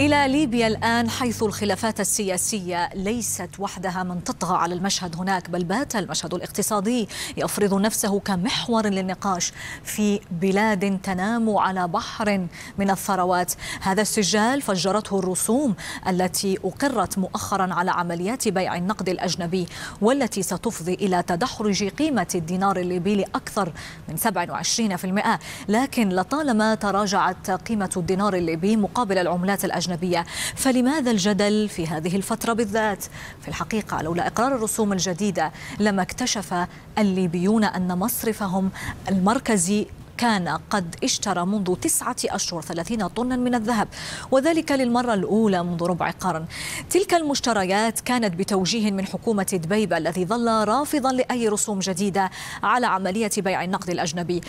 إلى ليبيا الآن حيث الخلافات السياسية ليست وحدها من تطغى على المشهد هناك بل بات المشهد الاقتصادي يفرض نفسه كمحور للنقاش في بلاد تنام على بحر من الثروات هذا السجال فجرته الرسوم التي أقرت مؤخرا على عمليات بيع النقد الأجنبي والتي ستفضي إلى تدحرج قيمة الدينار الليبي لأكثر من 27% لكن لطالما تراجعت قيمة الدينار الليبي مقابل العملات الأجنبية الأجنبية فلماذا الجدل في هذه الفترة بالذات؟ في الحقيقة لولا إقرار الرسوم الجديدة لما اكتشف الليبيون أن مصرفهم المركزي كان قد اشترى منذ تسعة أشهر 30 طنا من الذهب وذلك للمرة الأولى منذ ربع قرن تلك المشتريات كانت بتوجيه من حكومة دبيبة الذي ظل رافضا لأي رسوم جديدة على عملية بيع النقد الأجنبي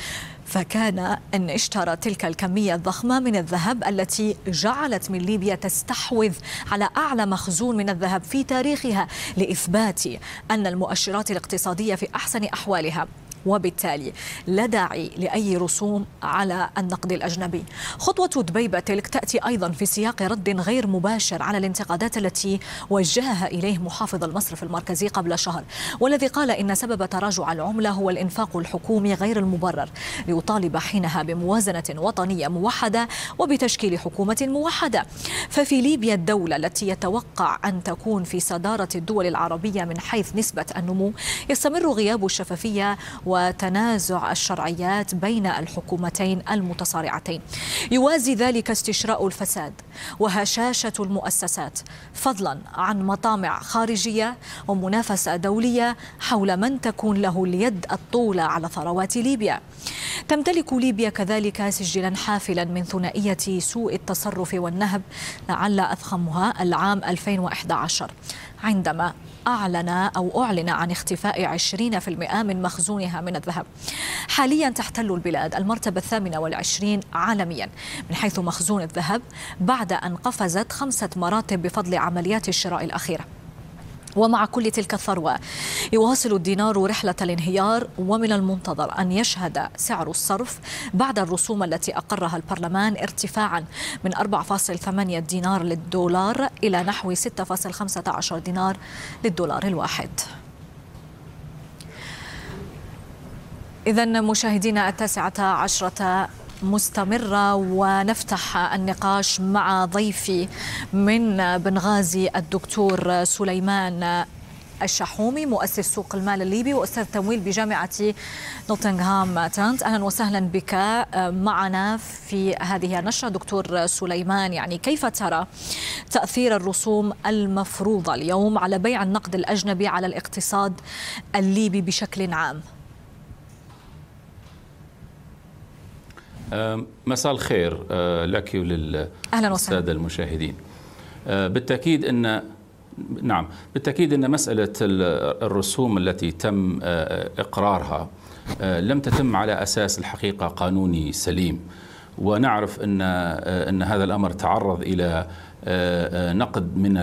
فكان أن اشترى تلك الكمية الضخمة من الذهب التي جعلت من ليبيا تستحوذ على أعلى مخزون من الذهب في تاريخها لإثبات أن المؤشرات الاقتصادية في أحسن أحوالها وبالتالي لا داعي لأي رسوم على النقد الأجنبي خطوة دبيبة تلك تأتي أيضا في سياق رد غير مباشر على الانتقادات التي وجهها إليه محافظ المصرف المركزي قبل شهر والذي قال إن سبب تراجع العملة هو الإنفاق الحكومي غير المبرر ليطالب حينها بموازنة وطنية موحدة وبتشكيل حكومة موحدة ففي ليبيا الدولة التي يتوقع أن تكون في صدارة الدول العربية من حيث نسبة النمو يستمر غياب الشفافية و وتنازع الشرعيات بين الحكومتين المتصارعتين يوازي ذلك استشراء الفساد وهشاشه المؤسسات فضلا عن مطامع خارجيه ومنافسه دوليه حول من تكون له اليد الطوله على ثروات ليبيا تمتلك ليبيا كذلك سجلا حافلا من ثنائيه سوء التصرف والنهب لعل اضخمها العام 2011 عندما أعلن أو أعلن عن اختفاء 20% من مخزونها من الذهب حاليا تحتل البلاد المرتبة الثامنة والعشرين عالميا من حيث مخزون الذهب بعد أن قفزت خمسة مراتب بفضل عمليات الشراء الأخيرة ومع كل تلك الثروة يواصل الدينار رحلة الانهيار ومن المنتظر أن يشهد سعر الصرف بعد الرسوم التي أقرها البرلمان ارتفاعا من 4.8 دينار للدولار إلى نحو 6.15 دينار للدولار الواحد إذا مشاهدينا التاسعة عشرة مستمرة ونفتح النقاش مع ضيفي من بنغازي الدكتور سليمان الشحومي مؤسس سوق المال الليبي واستاذ تمويل بجامعه نوتنغهام تانت اهلا وسهلا بك معنا في هذه النشره دكتور سليمان يعني كيف ترى تاثير الرسوم المفروضه اليوم على بيع النقد الاجنبي على الاقتصاد الليبي بشكل عام؟ مساء الخير أه، لك وللساده المشاهدين أه، بالتاكيد ان نعم بالتاكيد ان مساله الرسوم التي تم أه، اقرارها لم تتم على اساس الحقيقه قانوني سليم ونعرف ان ان هذا الامر تعرض الى نقد من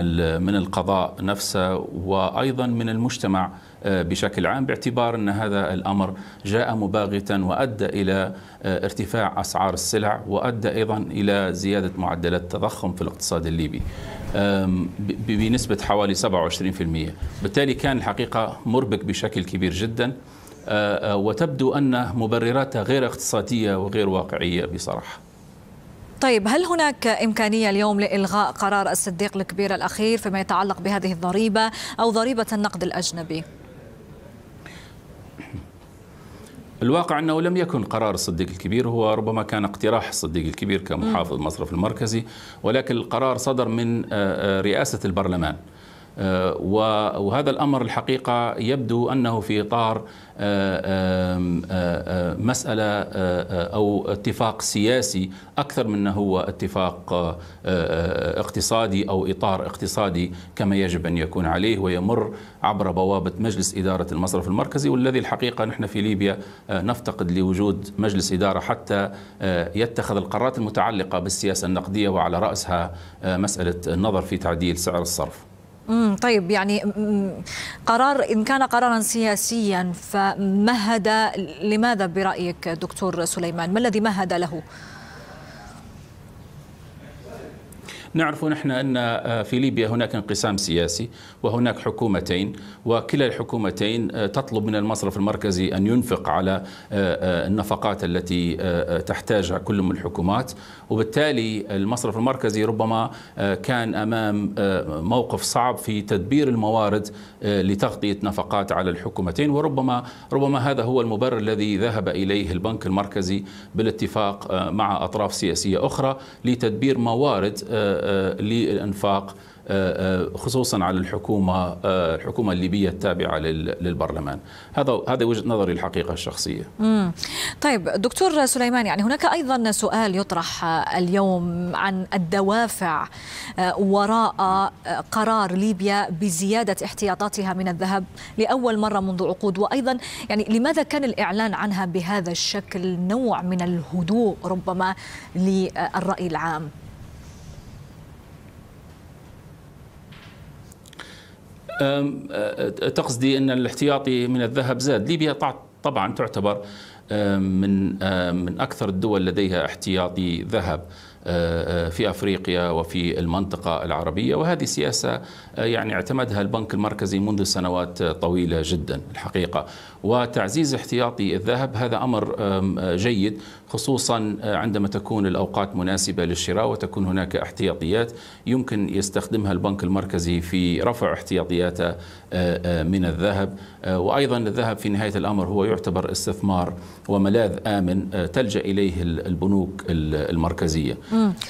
من القضاء نفسه وايضا من المجتمع آه، بشكل عام باعتبار ان هذا الامر جاء مباغتا وادى الى آه، ارتفاع اسعار السلع وادى ايضا الى زياده معدلات التضخم في الاقتصاد الليبي بنسبه حوالي 27% بالتالي كان الحقيقه مربك بشكل كبير جدا آه، وتبدو ان مبرراتها غير اقتصاديه وغير واقعيه بصراحه طيب هل هناك إمكانية اليوم لإلغاء قرار الصديق الكبير الأخير فيما يتعلق بهذه الضريبة أو ضريبة النقد الأجنبي؟ الواقع أنه لم يكن قرار الصديق الكبير هو ربما كان اقتراح الصديق الكبير كمحافظ المصرف المركزي ولكن القرار صدر من آه، آه، رئاسة البرلمان آه، وهذا الامر الحقيقه يبدو انه في اطار آه، آه، مساله او اتفاق سياسي اكثر من هو اتفاق اقتصادي او اطار اقتصادي كما يجب ان يكون عليه ويمر عبر بوابه مجلس اداره المصرف المركزي والذي الحقيقه نحن في ليبيا نفتقد لوجود مجلس اداره حتى يتخذ القرارات المتعلقه بالسياسه النقديه وعلى راسها مساله النظر في تعديل سعر الصرف. امم طيب يعني قرار ان كان قرارا سياسيا فمهد لماذا برايك دكتور سليمان ما الذي مهد له؟ نعرف نحن أن آه، في ليبيا هناك انقسام سياسي وهناك حكومتين وكلا الحكومتين آه، تطلب من المصرف المركزي أن ينفق على آه، النفقات التي تحتاجها كل من الحكومات وبالتالي المصرف المركزي ربما كان أمام موقف صعب في تدبير الموارد لتغطية نفقات على الحكومتين وربما ربما هذا هو المبرر الذي ذهب إليه البنك المركزي بالاتفاق مع أطراف سياسية أخرى لتدبير موارد آه، للإنفاق آه، آه، خصوصا على الحكومة الحكومة الليبية التابعة للبرلمان هذا هذا وجهة نظري الحقيقة الشخصية مم. طيب دكتور سليمان يعني هناك أيضا سؤال يطرح اليوم عن الدوافع وراء قرار ليبيا بزيادة احتياطاتها من الذهب لأول مرة منذ عقود وأيضا يعني لماذا كان الإعلان عنها بهذا الشكل نوع من الهدوء ربما للرأي العام أه، تقصدي ان الاحتياطي من الذهب زاد ليبيا طبعا تعتبر من من اكثر الدول لديها احتياطي ذهب أه، أه، في افريقيا وفي المنطقه العربيه وهذه سياسه يعني اعتمدها البنك المركزي منذ سنوات طويله جدا الحقيقه وتعزيز احتياطي الذهب هذا امر جيد خصوصا آه، عندما تكون الأوقات مناسبة للشراء وتكون هناك احتياطيات يمكن يستخدمها البنك المركزي في رفع احتياطياته آه، آه، من الذهب وأيضا الذهب في نهاية الأمر هو يعتبر استثمار وملاذ آمن تلجأ إليه البنوك المركزية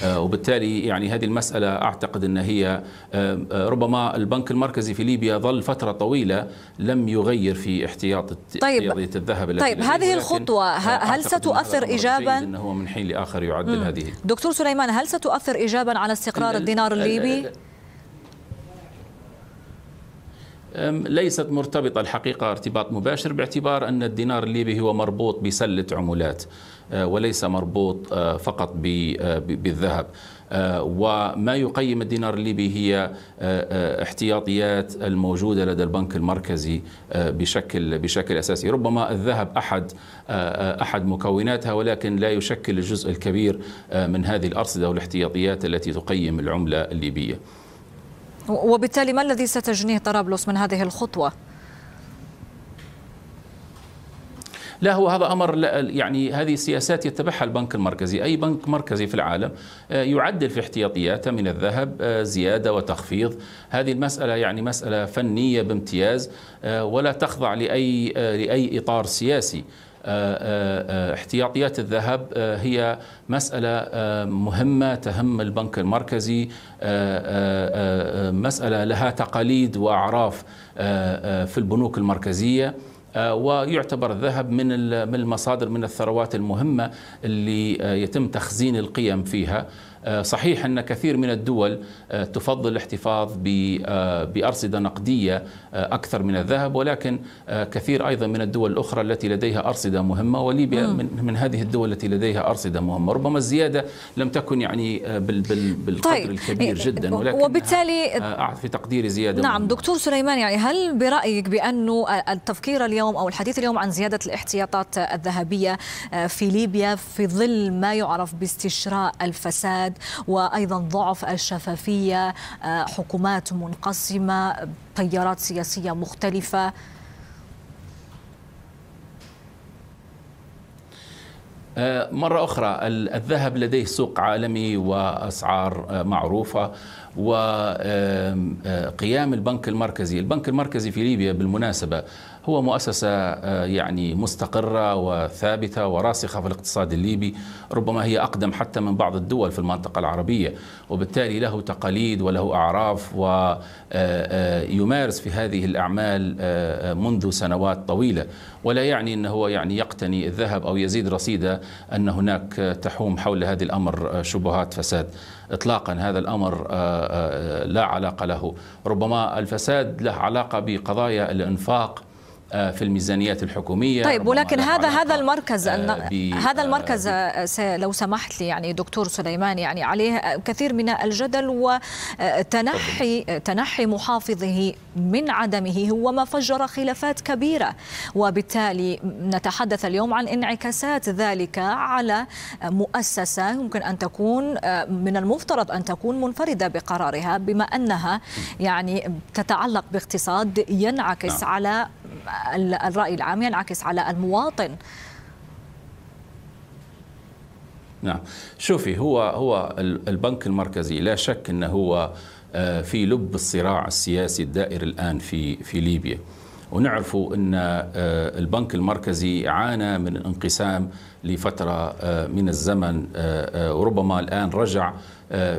وبالتالي يعني هذه المسألة أعتقد أن هي ربما البنك المركزي في ليبيا ظل فترة طويلة لم يغير في احتياط طيب احتياطية الذهب طيب هذه الخطوة هل ستؤثر إيجابا إجابا إنه هو من حين لآخر يعدل هذه دكتور سليمان هل ستؤثر إيجابا على استقرار الدينار الليبي؟ ليست مرتبطة الحقيقة ارتباط مباشر باعتبار أن الدينار الليبي هو مربوط بسلة عملات أه، وليس مربوط أه، فقط أه، بالذهب وما يقيم الدينار الليبي هي احتياطيات الموجودة لدى البنك المركزي بشكل بشكل أساسي ربما الذهب أحد أحد مكوناتها ولكن لا يشكل الجزء الكبير من هذه الأرصدة والاحتياطيات التي تقيم العملة الليبية وبالتالي ما الذي ستجنيه طرابلس من هذه الخطوه؟ لا هو هذا امر يعني هذه السياسات يتبعها البنك المركزي، اي بنك مركزي في العالم آه، يعدل في احتياطياته من الذهب آه، زياده وتخفيض، هذه المساله يعني مساله فنيه بامتياز آه، ولا تخضع لاي لاي اطار سياسي. آه، آه، آه، احتياطيات الذهب هي مسألة مهمة تهم البنك المركزي مسألة لها تقاليد وأعراف في البنوك المركزية ويعتبر الذهب من من المصادر من الثروات المهمه اللي يتم تخزين القيم فيها آه، صحيح أن كثير من الدول آه، تفضل الاحتفاظ آه، بأرصدة نقدية أكثر من الذهب ولكن كثير أيضا من الدول الأخرى التي لديها أرصدة مهمة وليبيا من, من هذه الدول التي لديها أرصدة مهمة ربما الزيادة لم تكن يعني بالقدر طيب. الكبير إيه، جدا ولكن وبالتالي في تقديري زيادة نعم مهمة. دكتور سليمان يعني هل برأيك بأنه التفكير اليوم أو الحديث اليوم عن زيادة الاحتياطات الذهبية في ليبيا في ظل ما يعرف باستشراء الفساد الفساد وايضا ضعف الشفافيه آه، حكومات منقسمه تيارات سياسيه مختلفه آه، مرة أخرى الذهب لديه سوق عالمي وأسعار آه، معروفة وقيام البنك المركزي البنك المركزي في ليبيا بالمناسبة هو مؤسسة آه، يعني مستقرة وثابتة وراسخة في الاقتصاد الليبي ربما هي أقدم حتى من بعض الدول في المنطقة العربية وبالتالي له تقاليد وله أعراف ويمارس آه، آه، في هذه الأعمال منذ سنوات طويلة ولا يعني أنه هو يعني يقتني الذهب أو يزيد رصيده أن هناك تحوم حول هذا الأمر شبهات فساد اطلاقا هذا الامر لا علاقه له ربما الفساد له علاقه بقضايا الانفاق آه، في الميزانيات الحكوميه طيب ولكن هذا هذا المركز آه، هذا آه، المركز لو سمحت لي يعني دكتور سليمان يعني عليه كثير من الجدل وتنحي تنحي محافظه من عدمه هو ما فجر خلافات كبيره وبالتالي نتحدث اليوم عن انعكاسات ذلك على مؤسسه يمكن ان تكون من المفترض ان تكون منفرده بقرارها بما انها يعني تتعلق باقتصاد ينعكس نعم. على الرأي العام ينعكس على المواطن نعم شوفي هو هو البنك المركزي لا شك انه هو آه، في لب الصراع السياسي الدائر الان في في ليبيا ونعرف ان آه، البنك المركزي عانى من انقسام لفتره آه، من الزمن وربما الان رجع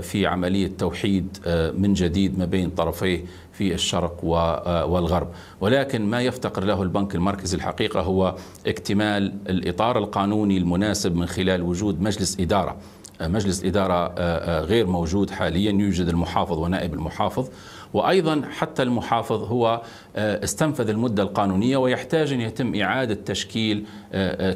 في عمليه توحيد من جديد ما بين طرفيه في الشرق آه، والغرب ولكن ما يفتقر له البنك المركزي الحقيقة هو اكتمال الإطار القانوني المناسب من خلال وجود مجلس إدارة آه، مجلس إدارة آه، غير موجود حاليا يوجد المحافظ ونائب المحافظ وأيضا حتى المحافظ هو استنفذ المدة القانونية ويحتاج أن يتم إعادة تشكيل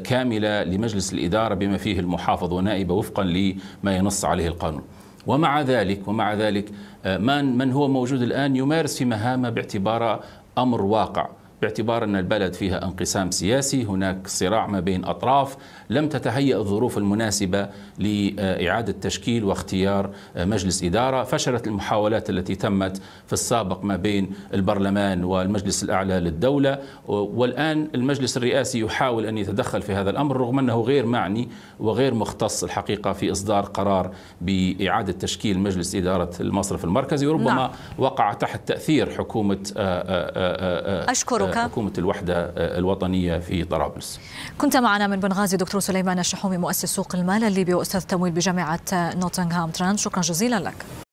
كاملة لمجلس الإدارة بما فيه المحافظ ونائبه وفقا لما ينص عليه القانون ومع ذلك ومع ذلك آه، من من هو موجود الان يمارس في مهامه باعتبارها امر واقع باعتبار أن البلد فيها انقسام سياسي هناك صراع ما بين أطراف لم تتهيأ الظروف المناسبة لإعادة تشكيل واختيار مجلس إدارة فشلت المحاولات التي تمت في السابق ما بين البرلمان والمجلس الأعلى للدولة والآن المجلس الرئاسي يحاول أن يتدخل في هذا الأمر رغم أنه غير معني وغير مختص الحقيقة في إصدار قرار بإعادة تشكيل مجلس إدارة المصرف المركزي وربما نعم. وقع تحت تأثير حكومة آه، آه، آه، أشكر حكومة الوحدة آه، الوطنية في طرابلس كنت معنا من بنغازي دكتور سليمان الشحومي مؤسس سوق المال الليبي وأستاذ تمويل بجامعة نوتنغهام تران شكرا جزيلا لك